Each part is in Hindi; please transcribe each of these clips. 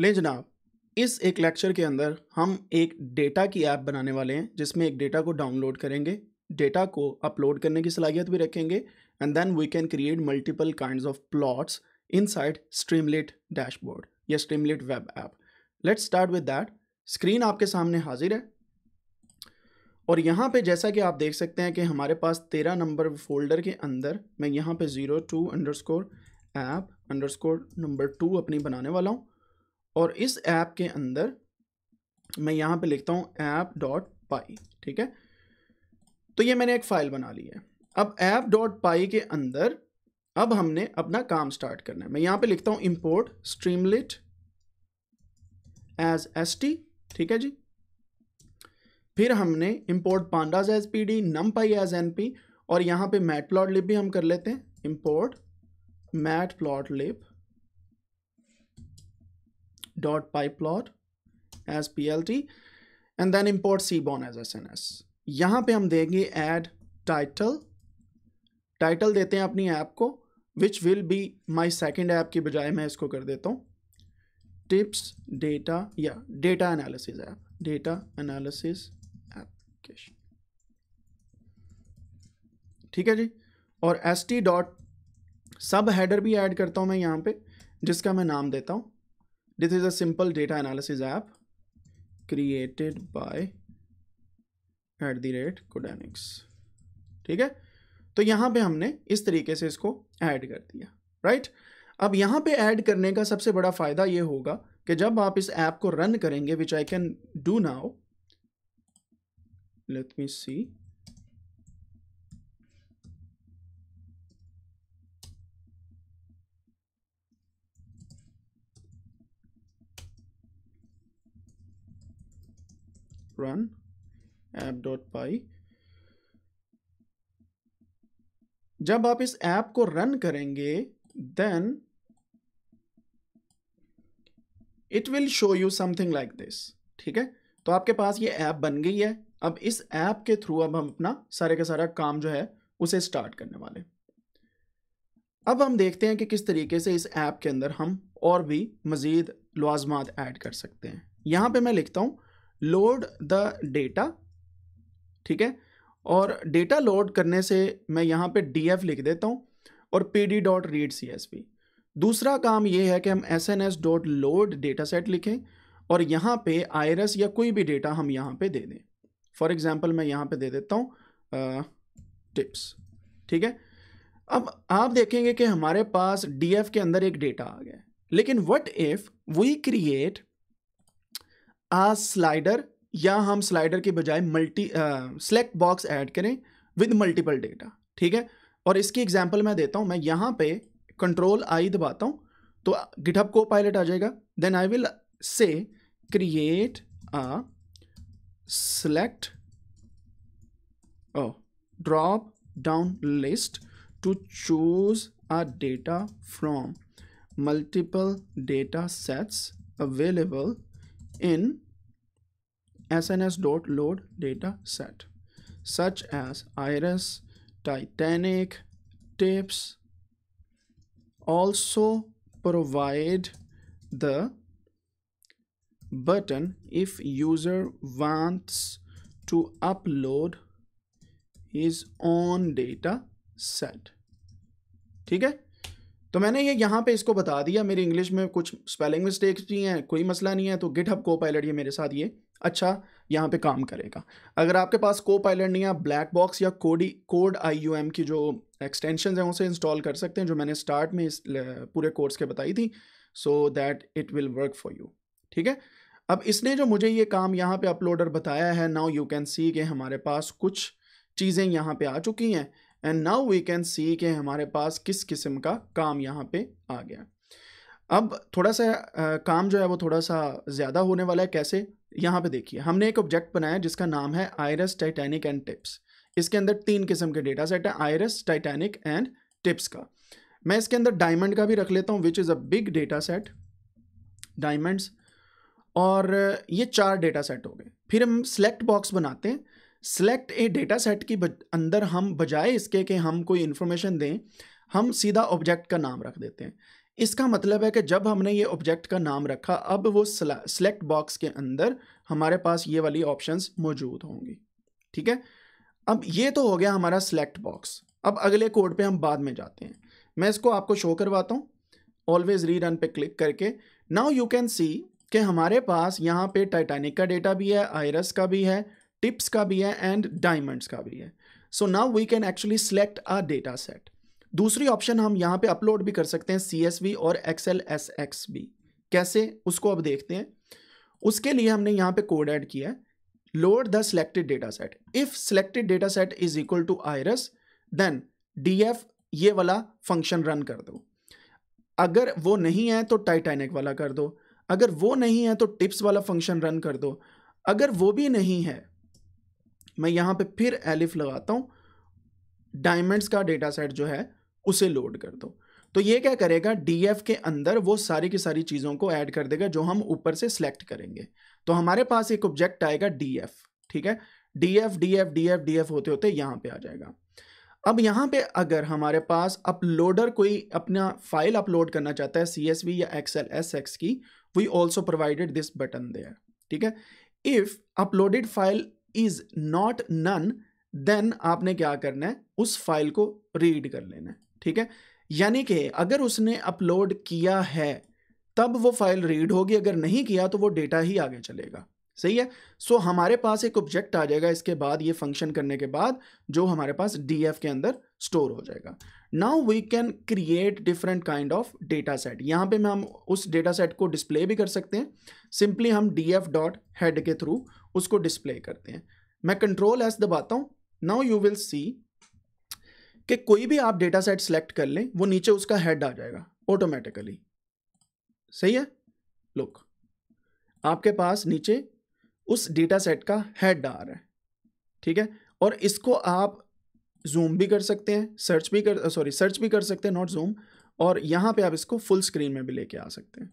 ले जनाब इस एक लेक्चर के अंदर हम एक डेटा की ऐप बनाने वाले हैं जिसमें एक डेटा को डाउनलोड करेंगे डेटा को अपलोड करने की सलाहियत भी रखेंगे and then we can create multiple kind of plots inside Streamlit dashboard या Streamlit web app let's start with that screen आपके सामने हाजिर है और यहाँ पे जैसा कि आप देख सकते हैं कि हमारे पास तेरह नंबर फोल्डर के अंदर मैं यहाँ पे zero two underscore app underscore number two अपनी बनाने वाला हूँ और इस ऐप के अंदर मैं यहाँ पे लिखता हूँ ऐप डॉट पाई ठीक है तो ये मैंने एक फ़ाइल बना ली है अब ऐप डॉट पाई के अंदर अब हमने अपना काम स्टार्ट करना है मैं यहाँ पे लिखता हूँ import Streamlit as S T ठीक है जी फिर हमने import pandas as P D numpy as N P और यहाँ पे मैट प्लॉट लिप भी हम कर लेते हैं import matplotlib dot pyplot as plt and then import cbon as sns यहां पे हम देंगे add title टाइटल देते हैं अपनी ऐप को which will be my second app की बजाय मैं इसको कर देता हूँ टिप्स डेटा या data analysis app data analysis application ठीक है जी और S T dot subheader भी ऐड करता हूँ मैं यहाँ पे जिसका मैं नाम देता हूँ This is a simple data analysis app created by at the rate Codanics ठीक है तो यहां पे हमने इस तरीके से इसको ऐड कर दिया राइट अब यहां पे ऐड करने का सबसे बड़ा फ़ायदा ये होगा कि जब आप इस ऐप को रन करेंगे which I can do now let me see run app.py जब आप इस ऐप को रन करेंगे then it will show you something like this ठीक है तो आपके पास ये ऐप बन गई है अब इस ऐप के थ्रू अब हम अपना सारे का सारा काम जो है उसे स्टार्ट करने वाले अब हम देखते हैं कि किस तरीके से इस ऐप के अंदर हम और भी मज़ीद लवाजमात ऐड कर सकते हैं यहां पे मैं लिखता हूं लोड द डेटा ठीक है और डेटा लोड करने से मैं यहाँ पे डी एफ लिख देता हूँ और P D dot read C S P दूसरा काम ये है कि हम S N S dot load data set लिखें और यहाँ पे एस या कोई भी डेटा हम यहाँ पे दे दें फॉर एग्ज़ाम्पल मैं यहाँ पे दे देता हूँ टिप्स ठीक है अब आप देखेंगे कि हमारे पास डी एफ के अंदर एक डेटा आ गया लेकिन what if we create a slider या हम स्लाइडर के बजाय मल्टी सेलेक्ट बॉक्स ऐड करें विद मल्टीपल डेटा ठीक है और इसकी एग्जांपल मैं देता हूँ मैं यहाँ पे कंट्रोल आई दबाता हूँ तो गिटहब को पायलट आ जाएगा then I will say create a select oh drop down list to choose a data from multiple data sets available sns dot load data set such as iris titanic tips also provide the button if user wants to upload his own data set ठीक है तो मैंने ये यहाँ पे इसको बता दिया मेरी इंग्लिश में कुछ स्पेलिंग मिस्टेक्स भी हैं कोई मसला नहीं है तो गिट हब को पायलट ये मेरे साथ ये अच्छा यहाँ पे काम करेगा अगर आपके पास को पायलट नहीं है ब्लैक बॉक्स या कोडी कोड आई यू एम की जो एक्सटेंशन हैं उसे इंस्टॉल कर सकते हैं जो मैंने स्टार्ट में इस पूरे कोर्स के बताई थी so that it will work for you ठीक है अब इसने जो मुझे ये काम यहाँ पे अपलोडर बताया है नाउ यू कैन सी के हमारे पास कुछ चीज़ें यहाँ पे आ चुकी हैं and now we can see के हमारे पास किस किस्म का काम यहाँ पे आ गया अब थोड़ा सा आ, काम जो है वो थोड़ा सा ज़्यादा होने वाला है कैसे यहाँ पे देखिए हमने एक ऑब्जेक्ट बनाया जिसका नाम है आयरस टाइटैनिक एंड टिप्स इसके अंदर तीन किस्म के डेटा सेट है आयरस टाइटैनिक एंड टिप्स का मैं इसके अंदर डायमंड का भी रख लेता हूँ which is a big data set diamonds और ये चार डेटा सेट हो गए फिर हम सेलेक्ट बॉक्स बनाते हैं सेलेक्ट ए डेटा सेट की अंदर हम बजाय इसके कि हम कोई इन्फॉर्मेशन दें हम सीधा ऑब्जेक्ट का नाम रख देते हैं इसका मतलब है कि जब हमने ये ऑब्जेक्ट का नाम रखा अब वो सेलेक्ट बॉक्स के अंदर हमारे पास ये वाली ऑप्शंस मौजूद होंगी ठीक है अब ये तो हो गया हमारा सेलेक्ट बॉक्स अब अगले कोड पे हम बाद में जाते हैं मैं इसको आपको शो करवाता हूँ ऑलवेज री रन पे क्लिक करके नाउ यू कैन सी कि हमारे पास यहाँ पे टाइटैनिक का डेटा भी है आयरस का भी है टिप्स का भी है एंड डायमंड्स का भी है so now we can actually select a data set दूसरी ऑप्शन हम यहाँ पे अपलोड भी कर सकते हैं सी और एक्सएल एस एक्स भी कैसे उसको अब देखते हैं उसके लिए हमने यहाँ पे कोड ऐड किया है load the selected data set if selected data set is equal to iris then DF ये वाला फंक्शन रन कर दो अगर वो नहीं है तो टाइटैनिक वाला कर दो अगर वो नहीं है तो टिप्स वाला फंक्शन रन कर दो अगर वो भी नहीं है मैं यहाँ पे फिर एलिफ लगाता हूँ डायमंड्स का डेटा सेट जो है उसे लोड कर दो तो ये क्या करेगा डीएफ के अंदर वो सारी की सारी चीज़ों को ऐड कर देगा जो हम ऊपर से सिलेक्ट करेंगे तो हमारे पास एक ऑब्जेक्ट आएगा डीएफ ठीक है डी एफ डी एफ होते होते यहाँ पे आ जाएगा अब यहाँ पे अगर हमारे पास अपलोडर कोई अपना फाइल अपलोड करना चाहता है सी या एल एस एक्स की we also provided this button there ठीक है if uploaded file is not none then आपने क्या करना है उस फाइल को रीड कर लेना है ठीक है यानी कि अगर उसने अपलोड किया है तब वो फाइल रीड होगी अगर नहीं किया तो वो डेटा ही आगे चलेगा सही है सो so, हमारे पास एक ऑब्जेक्ट आ जाएगा इसके बाद ये फंक्शन करने के बाद जो हमारे पास डी के अंदर स्टोर हो जाएगा now we can create different kind of data set यहाँ पे हम उस डेटा सेट को डिस्प्ले भी कर सकते हैं सिंपली हम डी एफ डॉट हेड के थ्रू उसको डिस्प्ले करते हैं मैं कंट्रोल एस दबाता हूँ नाउ यू विल सी कि कोई भी आप डेटा सेट सेलेक्ट कर लें वो नीचे उसका हेड आ जाएगा ऑटोमेटिकली सही है लुक आपके पास नीचे उस डेटा सेट का हेड आ रहा है ठीक है और इसको आप जूम भी कर सकते हैं सर्च भी कर सॉरी सर्च भी कर सकते हैं नॉट जूम और यहाँ पे आप इसको फुल स्क्रीन में भी लेके आ सकते हैं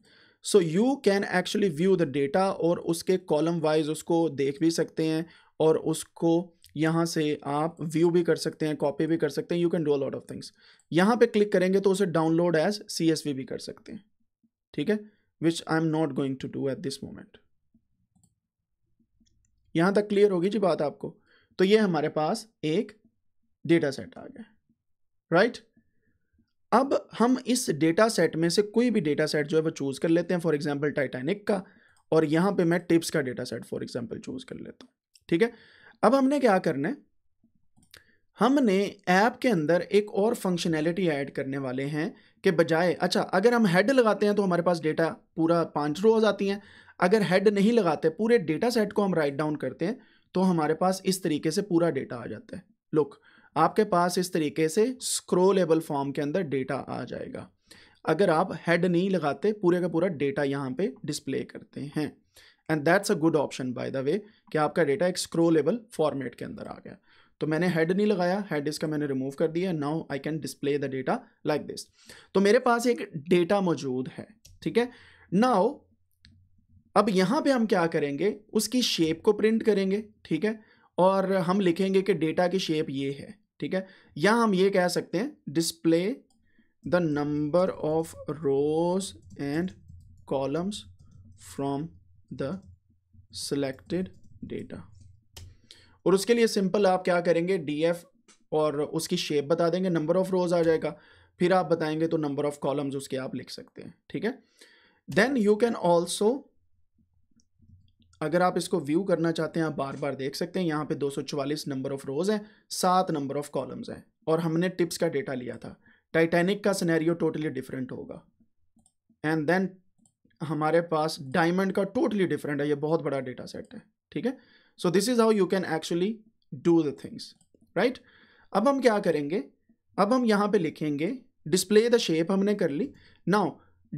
so you can actually view the data और उसके कॉलम वाइज उसको देख भी सकते हैं और उसको यहाँ से आप व्यू भी कर सकते हैं कॉपी भी कर सकते हैं you can do a lot of things यहाँ पे क्लिक करेंगे तो उसे download as C S V भी कर सकते हैं ठीक है which I am not going to do at this moment यहाँ तक क्लियर होगी जी बात आपको तो ये हमारे पास एक डेटा सेट आ गया राइट right? अब हम इस डेटा सेट में से कोई भी डेटा सेट जो है वो चूज़ कर लेते हैं फॉर एग्जांपल टाइटैनिक का और यहाँ पे मैं टिप्स का data set for example choose कर लेता हूँ ठीक है अब हमने क्या करना है हमने ऐप के अंदर एक और फंक्शनैलिटी ऐड करने वाले हैं कि बजाय अच्छा अगर हम हेड लगाते हैं तो हमारे पास डेटा पूरा पाँच रोज आती हैं अगर हेड नहीं लगाते पूरे डेटा सेट को हम राइट डाउन करते हैं तो हमारे पास इस तरीके से पूरा डेटा आ जाता है लुक आपके पास इस तरीके से स्क्रोलेबल फॉर्म के अंदर डेटा आ जाएगा अगर आप हेड नहीं लगाते पूरे का पूरा डेटा यहाँ पे डिस्प्ले करते हैं and that's a good option by the way कि आपका डेटा एक स्क्रोलेबल फॉर्मेट के अंदर आ गया तो मैंने हेड नहीं लगाया हेड इसका मैंने रिमूव कर दिया now I can display the data like this तो मेरे पास एक डेटा मौजूद है ठीक है नाउ अब यहाँ पे हम क्या करेंगे उसकी शेप को प्रिंट करेंगे ठीक है और हम लिखेंगे कि डेटा की शेप ये है ठीक है या हम ये कह सकते हैं display the number of rows and columns from the selected data और उसके लिए सिंपल आप क्या करेंगे डी एफ और उसकी शेप बता देंगे नंबर ऑफ रोज आ जाएगा फिर आप बताएंगे तो नंबर ऑफ कॉलम्स उसके आप लिख सकते हैं ठीक है देन यू कैन ऑल्सो अगर आप इसको व्यू करना चाहते हैं आप बार बार देख सकते हैं यहाँ पे 244 नंबर ऑफ रोज हैं सात नंबर ऑफ कॉलम्स हैं और हमने टिप्स का डेटा लिया था टाइटैनिक का सिनेरियो टोटली डिफरेंट होगा एंड देन हमारे पास डायमंड का टोटली डिफरेंट है ये बहुत बड़ा डेटा सेट है ठीक है so this is how you can actually do the things right अब हम क्या करेंगे अब हम यहाँ पे लिखेंगे डिस्प्ले द शेप हमने कर ली now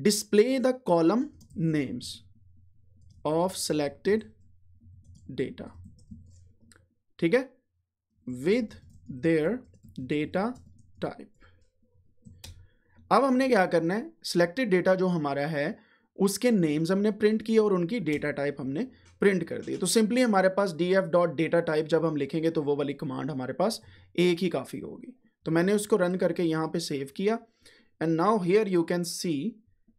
display the column names of selected data ठीक है विद देयर डेटा टाइप अब हमने क्या करना है सिलेक्टेड डेटा जो हमारा है उसके नेम्स हमने प्रिंट किए और उनकी डेटा टाइप हमने प्रिंट कर दी तो सिंपली हमारे पास D F dot data type जब हम लिखेंगे तो वो वाली कमांड हमारे पास एक ही काफ़ी होगी तो मैंने उसको रन करके यहाँ पे सेव किया and now here you can see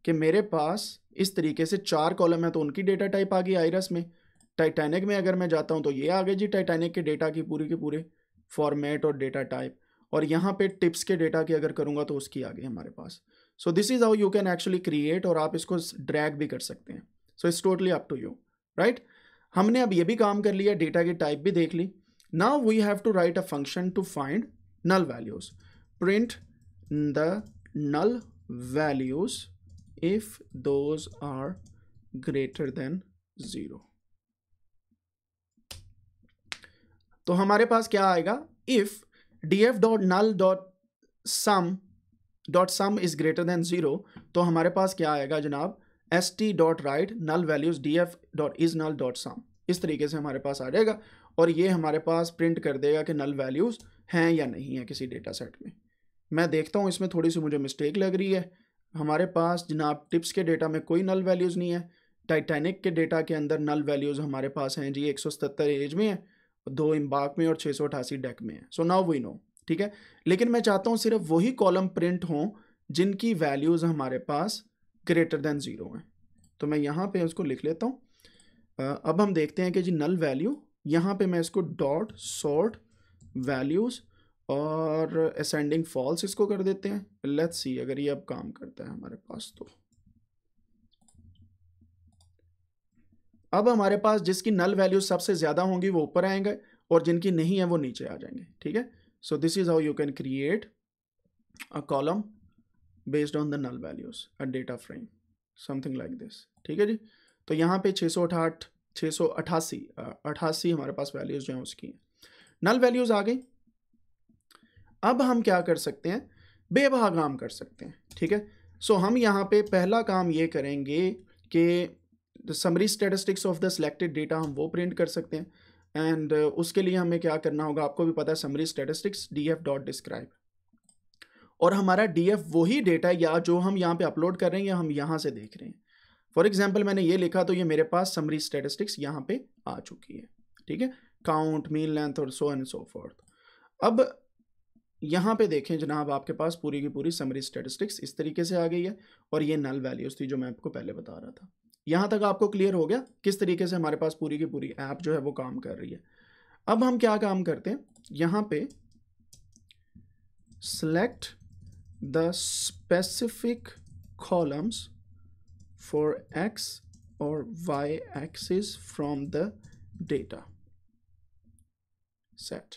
कि मेरे पास इस तरीके से चार कॉलम है तो उनकी डेटा टाइप आ गई आयरस में टाइटैनिक में अगर मैं जाता हूँ तो ये आ गए जी टाइटैनिक के डेटा की पूरी के पूरे फॉर्मेट और डेटा टाइप और यहाँ पे टिप्स के डेटा की अगर करूँगा तो उसकी आ गई हमारे पास so this is how you can actually create और आप इसको ड्रैग भी कर सकते हैं so it's totally up to you right हमने अब ये भी काम कर लिया डेटा की टाइप भी देख ली now we have to write a function to find null values print the null values if those are greater than zero तो हमारे पास क्या आएगा if dot dot null sum dot sum is greater than zero तो हमारे पास क्या आएगा जनाब S T dot write null values D F dot is null dot sum इस तरीके से हमारे पास आ जाएगा और ये हमारे पास प्रिंट कर देगा कि नल वैल्यूज़ हैं या नहीं है किसी डेटा सेट में मैं देखता हूँ इसमें थोड़ी सी मुझे मिस्टेक लग रही है हमारे पास जनाब टिप्स के डेटा में कोई नल वैल्यूज़ नहीं है टाइटैनिक के डेटा के अंदर नल वैल्यूज़ हमारे पास हैं जी एक सौ सतर एज में है दो इम्बाक में और छः सौ अठासी डेक में है सो नाउ वी नो ठीक है लेकिन मैं चाहता हूँ सिर्फ वही कॉलम प्रिंट हों जिनकी वैल्यूज़ हमारे पास ग्रेटर देन ज़ीरो हैं तो मैं यहाँ पे उसको लिख लेता हूँ अब हम देखते हैं कि जी नल वैल्यू यहाँ पे मैं इसको डॉट सॉर्ट वैल्यूज़ और असेंडिंग फॉल्स इसको कर देते हैं लेट्स सी अगर ये अब काम करता है हमारे पास तो अब हमारे पास जिसकी नल वैल्यू सबसे ज़्यादा होंगी वो ऊपर आएंगे और जिनकी नहीं है वो नीचे आ जाएंगे ठीक है So this is how you can create a column based on the null values, a data frame, something like this. ठीक है जी तो यहाँ पे 668 688 अठासी हमारे पास वैल्यूज जो हैं उसकी हैं नल वैल्यूज आ गई अब हम क्या कर सकते हैं बेबहा काम कर सकते हैं ठीक है सो so, हम यहाँ पे पहला काम ये करेंगे कि summary statistics of the selected data हम वो प्रिंट कर सकते हैं एंड uh, उसके लिए हमें क्या करना होगा आपको भी पता है summary statistics D F dot describe और हमारा डी एफ वही डेटा या जो हम यहाँ पे अपलोड कर रहे हैं या हम यहाँ से देख रहे हैं फॉर एग्जाम्पल मैंने ये लिखा तो ये मेरे पास समरी स्टेटिस्टिक्स यहाँ पे आ चुकी है ठीक है काउंट मीन लेंथ और सो एंड सो फोर्थ अब यहाँ पे देखें जनाब आपके पास पूरी की पूरी समरी स्टेटिस्टिक्स इस तरीके से आ गई है और ये नल वैल्यूज़ थी जो मैं आपको पहले बता रहा था यहां तक आपको क्लियर हो गया किस तरीके से हमारे पास पूरी की पूरी ऐप जो है वो काम कर रही है अब हम क्या काम करते हैं यहां पे select the specific columns for X और Y axis from the data set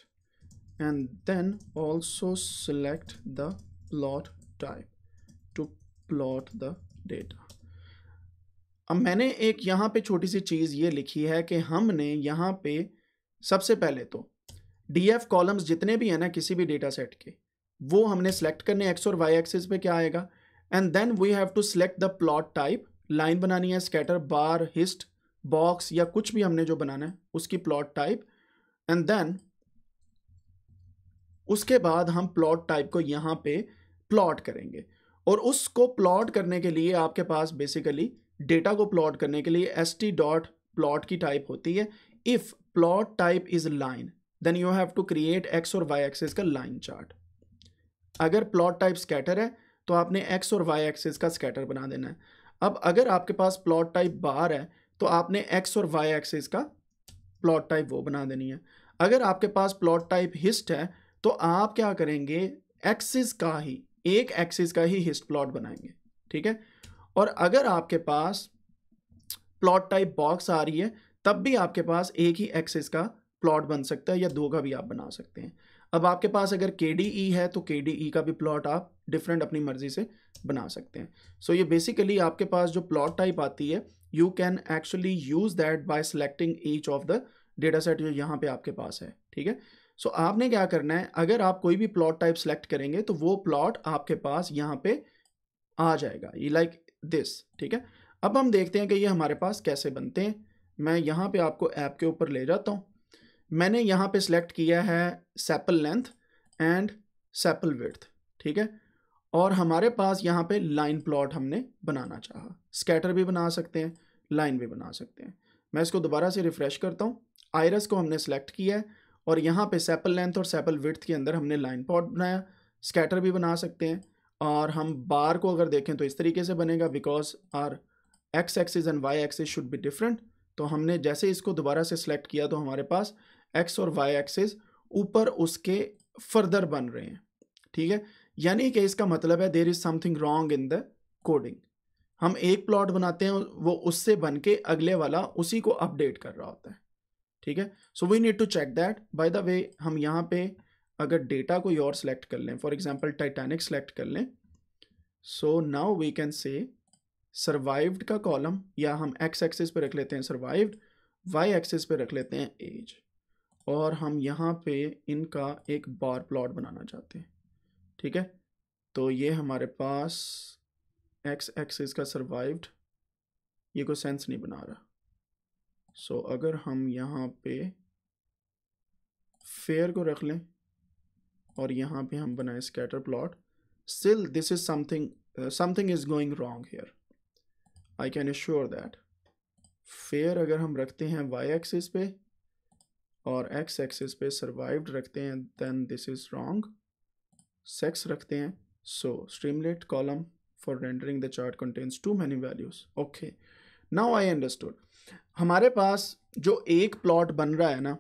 and then also select the plot type to plot the data अब मैंने एक यहाँ पे छोटी सी चीज़ ये लिखी है कि हमने यहाँ पे सबसे पहले तो डी एफ कॉलम्स जितने भी हैं ना किसी भी डेटा सेट के वो हमने सेलेक्ट करने एक्स और वाई एक्सिस पे क्या आएगा and then we have to select the plot type line बनानी है स्कैटर बार हिस्ट बॉक्स या कुछ भी हमने जो बनाना है उसकी प्लॉट टाइप एंड देन उसके बाद हम प्लॉट टाइप को यहाँ पे प्लॉट करेंगे और उसको प्लॉट करने के लिए आपके पास बेसिकली डेटा को प्लॉट करने के लिए एस टी डॉट प्लॉट की टाइप होती है if plot type is line then you have to create X और वाई एक्सिस का लाइन चार्ट अगर प्लॉट टाइप स्कैटर है तो आपने एक्स और वाई एक्सिस का स्कैटर बना देना है अब अगर आपके पास प्लॉट टाइप बार है तो आपने एक्स और वाई एक्सिस का प्लॉट टाइप वो बना देनी है अगर आपके पास प्लॉट टाइप हिस्ट है तो आप क्या करेंगे एक्सिस का ही एक एक्सिस का ही हिस्ट प्लॉट बनाएंगे ठीक है और अगर आपके पास प्लॉट टाइप बॉक्स आ रही है तब भी आपके पास एक ही एक्सेस का प्लॉट बन सकता है या दो का भी आप बना सकते हैं अब आपके पास अगर के है तो के का भी प्लॉट आप डिफरेंट अपनी मर्जी से बना सकते हैं सो so ये बेसिकली आपके पास जो प्लॉट टाइप आती है you can actually use that by selecting each of the data set जो यहाँ पे आपके पास है ठीक है सो so आपने क्या करना है अगर आप कोई भी प्लॉट टाइप सेलेक्ट करेंगे तो वो प्लॉट आपके पास यहाँ पे आ जाएगा ये लाइक दिस ठीक है अब हम देखते हैं कि ये हमारे पास कैसे बनते हैं मैं यहाँ पे आपको ऐप के ऊपर ले जाता हूँ मैंने यहाँ पे सिलेक्ट किया है sepal length and sepal width ठीक है और हमारे पास यहाँ पे लाइन प्लॉट हमने बनाना चाहा स्कैटर भी बना सकते हैं लाइन भी बना सकते हैं मैं इसको दोबारा से रिफ़्रेश करता हूँ आयरस को हमने सेलेक्ट किया है और यहाँ पे सेपल लेंथ और सेपल विर्थ के अंदर हमने लाइन प्लॉट बनाया स्कैटर भी बना सकते हैं और हम बार को अगर देखें तो इस तरीके से बनेगा because our X axis and Y axis should be different तो हमने जैसे इसको दोबारा से सिलेक्ट किया तो हमारे पास एक्स और वाई एक्सिस ऊपर उसके फर्दर बन रहे हैं ठीक है यानी कि इसका मतलब है there is something wrong in the coding हम एक प्लॉट बनाते हैं वो उससे बन के अगले वाला उसी को अपडेट कर रहा होता है ठीक है so we need to check that by the way हम यहाँ पे अगर डेटा कोई और सेलेक्ट कर लें फॉर एग्जांपल टाइटैनिक सेलेक्ट कर लें so now we can say survived का कॉलम या हम एक्स एक्सिस पे रख लेते हैं सर्वाइव्ड वाई एक्सिस पे रख लेते हैं एज और हम यहाँ पे इनका एक बार प्लॉट बनाना चाहते हैं ठीक है तो ये हमारे पास एक्स एक्सिस का सर्वाइव्ड ये कोई सेंस नहीं बना रहा सो so, अगर हम यहाँ पे फेयर को रख लें और यहाँ पे हम बनाए scatter plot still this is something something is going wrong here I can sure that fair अगर हम रखते हैं वाई एक्सिस पे और एक्स एक्सिस पे सर्वाइव्ड रखते हैं then this is wrong sex रखते हैं so Streamlit column for rendering the chart contains too many values okay now I understood हमारे पास जो एक प्लॉट बन रहा है ना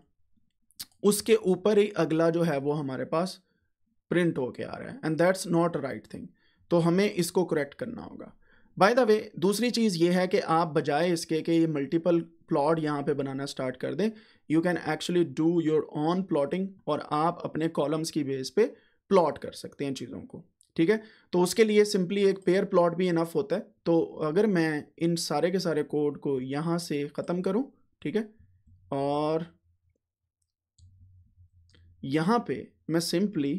उसके ऊपर ही अगला जो है वो हमारे पास प्रिंट होके आ रहा है and that's not right thing तो हमें इसको करेक्ट करना होगा बाय द वे दूसरी चीज़ ये है कि आप बजाय इसके कि ये मल्टीपल प्लॉट यहाँ पे बनाना स्टार्ट कर दें you can actually do your own plotting और आप अपने कॉलम्स की बेस पे प्लॉट कर सकते हैं चीज़ों को ठीक है तो उसके लिए सिंपली एक पेयर प्लॉट भी इनफ होता है तो अगर मैं इन सारे के सारे कोड को यहाँ से ख़त्म करूँ ठीक है और यहाँ पे मैं simply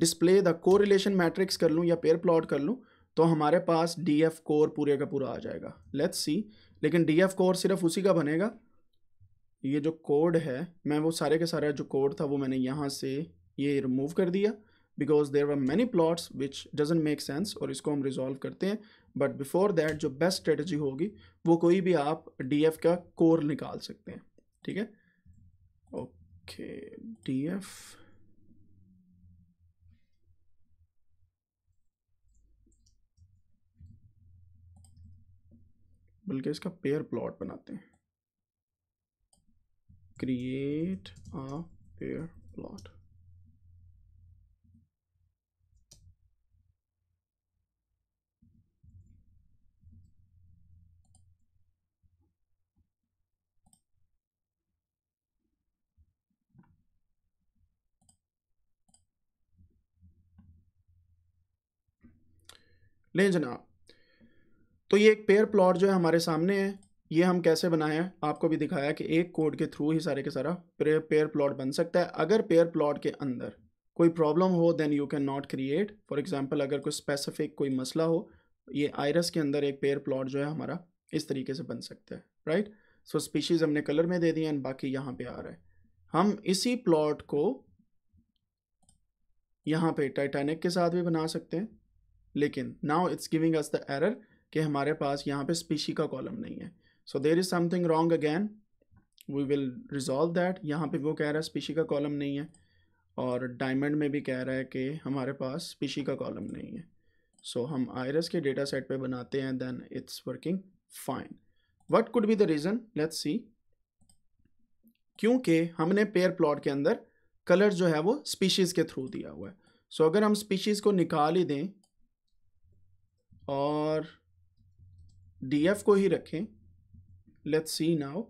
display the correlation matrix कर लूँ या पेयर प्लॉट कर लूँ तो हमारे पास डी एफ कोर पूरे का पूरा आ जाएगा लेट्स सी लेकिन डी एफ कोर सिर्फ उसी का बनेगा ये जो कोड है मैं वो सारे के सारा जो कोड था वो मैंने यहाँ से ये रिमूव कर दिया because there are many plots which doesn't make sense और इसको हम रिजॉल्व करते हैं बट बिफोर दैट जो बेस्ट स्ट्रेटजी होगी वो कोई भी आप डी एफ का कोर निकाल सकते हैं ठीक है ओके डी एफ़ बल्कि इसका पेयर प्लॉट बनाते हैं क्रिएट अ पेयर प्लॉट ले जनाब तो ये एक पेयर प्लॉट जो है हमारे सामने है ये हम कैसे बनाए हैं आपको भी दिखाया कि एक कोड के थ्रू ही सारे के सारा पेयर प्लॉट बन सकता है अगर पेयर प्लॉट के अंदर कोई प्रॉब्लम हो then you can not create for example अगर कोई स्पेसिफिक कोई मसला हो ये आयरस के अंदर एक पेयर प्लॉट जो है हमारा इस तरीके से बन सकता है राइट सो स्पीशीज हमने कलर में दे दिया एंड बाकी यहाँ पे आ रहा है हम इसी प्लॉट को यहाँ पे टाइटैनिक के साथ भी बना सकते हैं लेकिन now it's giving us the error कि हमारे पास यहाँ पे स्पीशी का कॉलम नहीं है so there is something wrong again we will resolve that यहाँ पे वो कह रहा है स्पीशी का कॉलम नहीं है और डायमंड में भी कह रहा है कि हमारे पास स्पीशी का कॉलम नहीं है सो so, हम आयरस के डेटा सेट पर बनाते हैं then it's working fine what could be the reason let's see क्योंकि हमने पेयर प्लॉट के अंदर कलर जो है वो स्पीशीज़ के थ्रू दिया हुआ है सो so, अगर हम स्पीशीज़ को निकाल ही दें और डी एफ को ही रखें लेट्स सी नाउ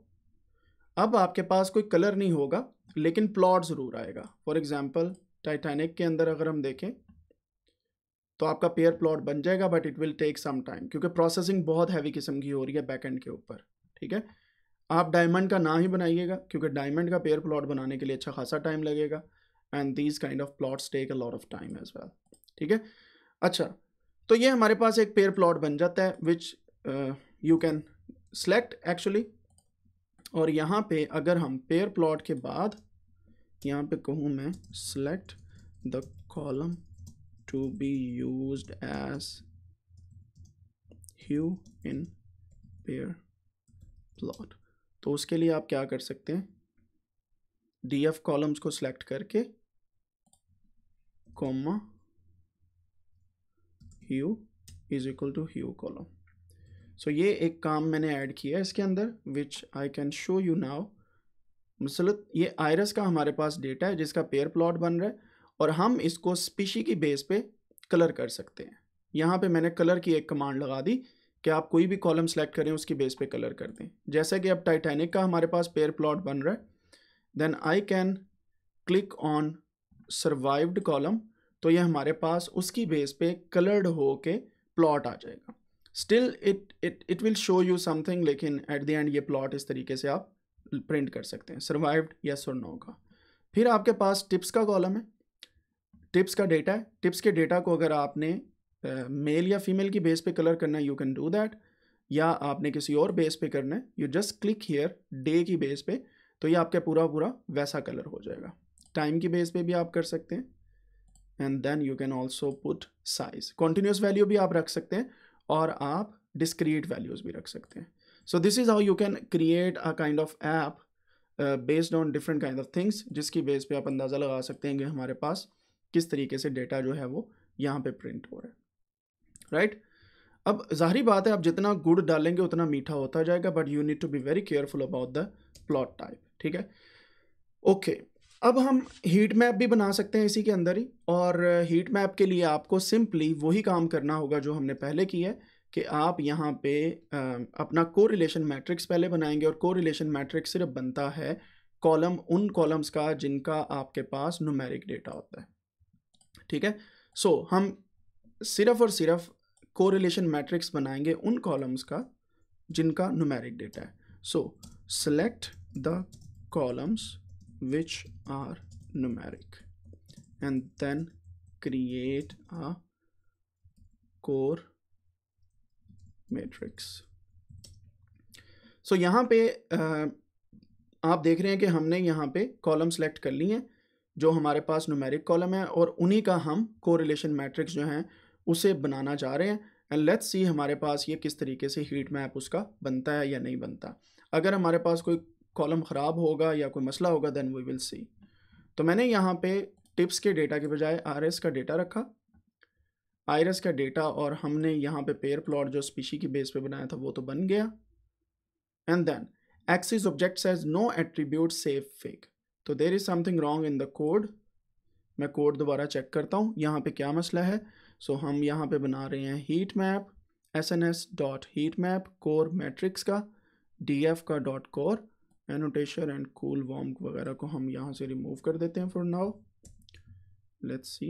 अब आपके पास कोई कलर नहीं होगा लेकिन प्लॉट ज़रूर आएगा फॉर एग्ज़ाम्पल टाइटैनिक के अंदर अगर हम देखें तो आपका पेयर प्लॉट बन जाएगा but it will take some time क्योंकि प्रोसेसिंग बहुत हैवी किस्म की हो रही है बैक एंड के ऊपर ठीक है आप डायमंड का ना ही बनाइएगा क्योंकि डायमंड का पेयर प्लॉट बनाने के लिए अच्छा खासा टाइम लगेगा and these kind of plots take a lot of time as well ठीक है अच्छा तो ये हमारे पास एक पेयर प्लॉट बन जाता है which you can select actually और यहाँ पे अगर हम पेयर प्लॉट के बाद यहाँ पे कहूँ मैं select the column to be used as hue in pair plot तो उसके लिए आप क्या कर सकते हैं डी एफ कॉलम्स को सिलेक्ट करके comma hue is equal to hue column so ये एक काम मैंने ऐड किया है इसके अंदर which I can show you now मसलत ये आयरस का हमारे पास डेटा है जिसका पेयर प्लॉट बन रहा है और हम इसको स्पीशी की बेस पे कलर कर सकते हैं यहाँ पे मैंने कलर की एक कमांड लगा दी कि आप कोई भी कॉलम सेलेक्ट करें उसकी बेस पे कलर कर दें जैसा कि अब टाइटैनिक का हमारे पास पेयर प्लॉट बन रहा है then I can click on survived column तो ये हमारे पास उसकी बेस पे कलर्ड हो के प्लॉट आ जाएगा still it it it will show you something लेकिन एट द एंड ये प्लॉट इस तरीके से आप प्रिंट कर सकते हैं सर्वाइव्ड या और नो का फिर आपके पास टिप्स का कॉलम है टिप्स का डेटा है टिप्स के डेटा को अगर आपने मेल uh, या फीमेल की बेस पे कलर करना है यू कैन डू दैट या आपने किसी और बेस पे करना है you just click here day की बेस पे तो ये आपका पूरा पूरा वैसा कलर हो जाएगा टाइम की बेस पे भी आप कर सकते हैं and then you can also put size continuous value भी आप रख सकते हैं और आप डिस्क्रिएट वैल्यूज़ भी रख सकते हैं so this is how you can create a kind of app based on different kind of things जिसकी बेस पे आप अंदाज़ा लगा सकते हैं कि हमारे पास किस तरीके से डेटा जो है वो यहाँ पे प्रिंट हो रहा है राइट right? अब जाहरी बात है आप जितना गुड़ डालेंगे उतना मीठा होता जाएगा but you need to be very careful about the plot type ठीक है ओके okay. अब हम हीट मैप भी बना सकते हैं इसी के अंदर ही और हीट मैप के लिए आपको सिंपली वही काम करना होगा जो हमने पहले किया है कि आप यहाँ पे अपना को रिलेशन मैट्रिक्स पहले बनाएंगे और को रिलेशन मैट्रिक्स सिर्फ बनता है कॉलम उन कॉलम्स का जिनका आपके पास नुमेरिक डेटा होता है ठीक है सो so, हम सिर्फ और सिर्फ को रिलेशन मैट्रिक्स बनाएंगे उन कॉलम्स का जिनका नुमेरिक डेटा है so select the columns which are numeric and then create a core matrix so so, यहाँ पे आप देख रहे हैं कि हमने यहाँ पे कॉलम सेलेक्ट कर लिए हैं जो हमारे पास नुमेरिक कॉलम है और उन्हीं का हम कोरिलेशन मैट्रिक्स जो हैं उसे बनाना चाह रहे हैं एंड लेट्स सी हमारे पास ये किस तरीके से हीट मैप उसका बनता है या नहीं बनता अगर हमारे पास कोई कॉलम ख़राब होगा या कोई मसला होगा देन वी विल सी तो मैंने यहाँ पे टिप्स के डेटा के बजाय आर का डेटा रखा आयरस का डेटा और हमने यहाँ पे पेयर प्लॉट जो स्पीशी की बेस पे बनाया था वो तो बन गया and then axis object says no attribute savefig तो there is something wrong in the code मैं कोड दोबारा चेक करता हूँ यहाँ पे क्या मसला है सो so, हम यहाँ पे बना रहे हैं heat map S N S dot heat map core matrix का डी एफ का dot core annotation and cool warm वगैरह को हम यहाँ से रिमूव कर देते हैं for now let's see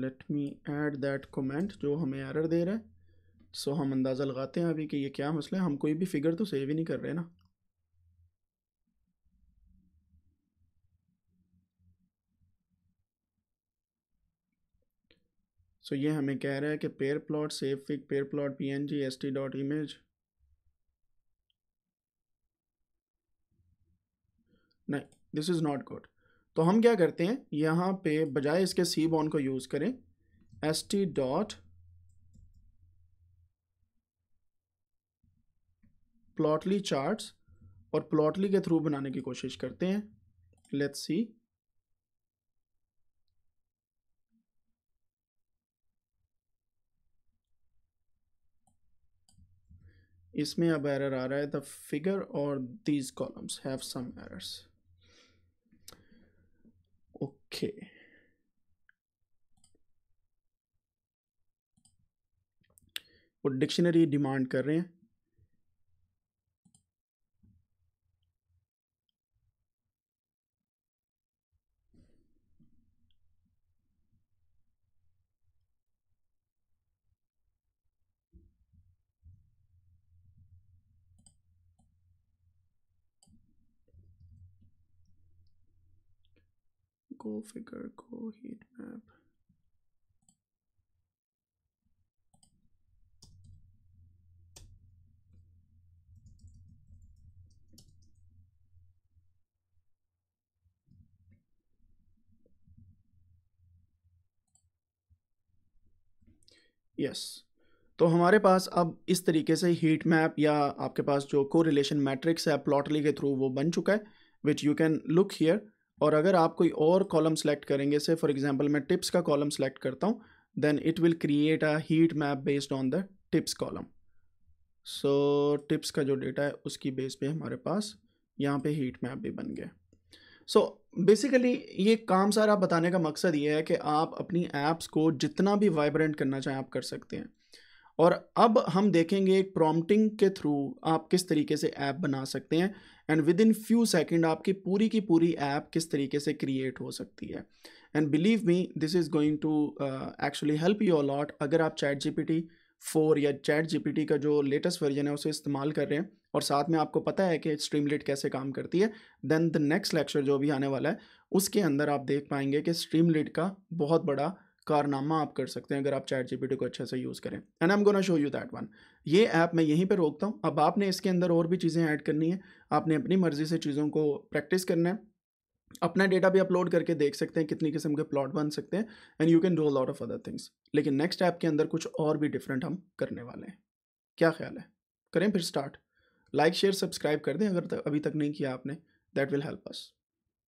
let me add that comment जो हमें एरर दे रहा है सो so, हम अंदाज़ा लगाते हैं अभी कि ये क्या मसला है हम कोई भी फिगर तो सेव ही नहीं कर रहे ना सो तो ये हमें कह रहा है कि pair plot savefig pair plot P N G S T dot image नहीं दिस इज़ नॉट गुड तो हम क्या करते हैं यहाँ पे बजाय इसके सी बॉन को यूज़ करें S T dot Plotly charts और प्लॉटली के थ्रू बनाने की कोशिश करते हैं लेट्स सी इसमें अब एरर आ रहा है द फिगर और these columns have some errors okay वो डिक्शनरी डिमांड कर रहे हैं figure go heat map yes yes. तो हमारे पास अब इस तरीके से हीट मैप या आपके पास जो को रिलेशन मैट्रिक्स है प्लॉटली के थ्रू वो बन चुका है which you can look here और अगर आप कोई और कॉलम सेलेक्ट करेंगे से फॉर एग्जांपल मैं टिप्स का कॉलम सेलेक्ट करता हूँ then it will create a heat map based on the tips column so tips का जो डेटा है उसकी बेस पे हमारे पास यहाँ पे हीट मैप भी बन गया सो so, बेसिकली ये काम सारा बताने का मकसद ये है कि आप अपनी ऐप्स को जितना भी वाइब्रेंट करना चाहें आप कर सकते हैं और अब हम देखेंगे एक प्रॉम्प्टिंग के थ्रू आप किस तरीके से ऐप बना सकते हैं and within few second आपकी पूरी की पूरी ऐप किस तरीके से क्रिएट हो सकती है and believe me this is going to actually help you a lot अगर आप चैट जी फोर या चैट जी का जो लेटेस्ट वर्जन है उसे इस्तेमाल कर रहे हैं और साथ में आपको पता है कि स्ट्रीमलेट कैसे काम करती है देन द नेक्स्ट लेक्चर जो भी आने वाला है उसके अंदर आप देख पाएंगे कि स्ट्रीमलेट का बहुत बड़ा कारनामा आप कर सकते हैं अगर आप चैट जीपीटी को अच्छे से यूज़ करें and I am gonna show you that one ये ऐप मैं यहीं पे रोकता हूँ अब आपने इसके अंदर और भी चीज़ें ऐड करनी है आपने अपनी मर्ज़ी से चीज़ों को प्रैक्टिस करना है अपना डेटा भी अपलोड करके देख सकते हैं कितनी किस्म के प्लॉट बन सकते हैं and you can do lot of other things लेकिन नेक्स्ट ऐप के अंदर कुछ और भी डिफरेंट हम करने वाले हैं क्या ख्याल है करें फिर स्टार्ट लाइक शेयर सब्सक्राइब कर दें अगर अभी तक नहीं किया आपने दैट विल हेल्प अस